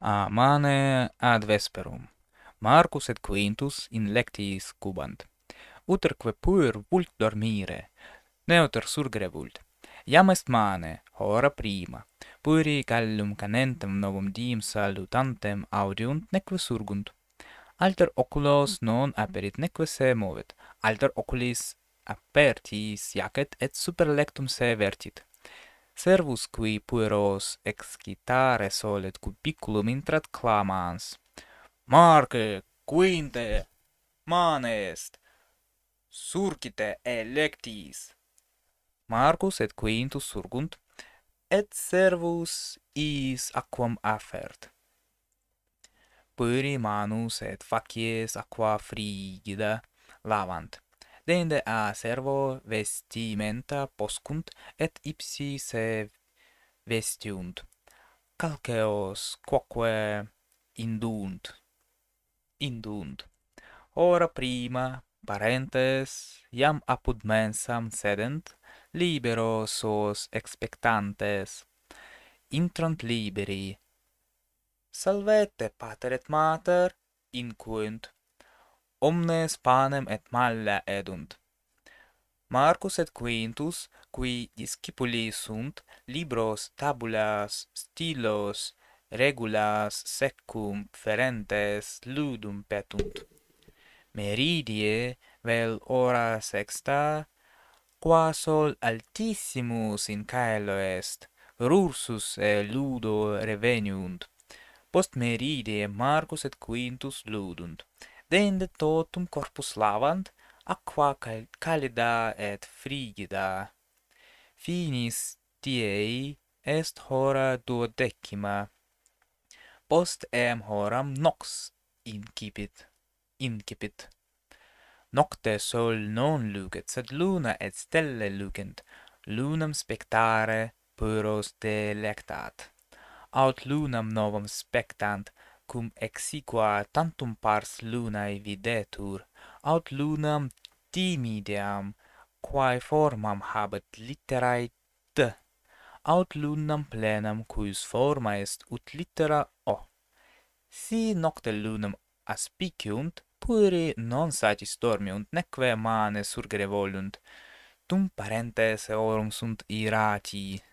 a mane ad vesperum. Marcus et Quintus in lectis cubant. Uterque puer vult dormire, neuter surgere vult. Iam est mane, hora prima. Puri callum canentem novum diem salutantem audiunt neque surgunt. Alter oculos non aperit neque se movet. Alter oculis apertis jacet et super lectum se vertit servus qui pueros excitare solet cubiculum intrat clamans. Marque, quinte, manest, surcite electis. Marcus et Quintus surgunt, et servus is aquam affert. Puri manus et facies aqua frigida lavant. Dende a servo vestimenta poscunt, et ipsi se vestiunt. Calceos quoque indunt. Indunt. Ora prima parentes iam apud mensam sedent, liberos os expectantes. Intrant liberi. Salvete pater et mater, incunt omnes panem et malla edunt. Marcus et Quintus, qui discipuli sunt, libros, tabulas, stilos, regulas, secum, ferentes, ludum petunt. Meridie, vel ora sexta, qua sol altissimus in caelo est, rursus e ludo reveniunt. Post meridie Marcus et Quintus ludunt. Dende totum corpus lavant, aqua calida et frigida. Finis diei est hora duodecima. Post eam horam nox incipit. Nocte sol non lucet, sed luna et stelle lucent. Lunam spectare, puros delectat. Aut lunam novam spectant cum exiqua tantum pars lunae videtur, aut lunam timideam, quae formam habet litterae T, aut lunam plenam cuius forma est ut littera O. Si nocte lunam aspiciunt, pueri non satis dormiunt, neque manes surgere volunt, tum parentes eorum sunt iratii.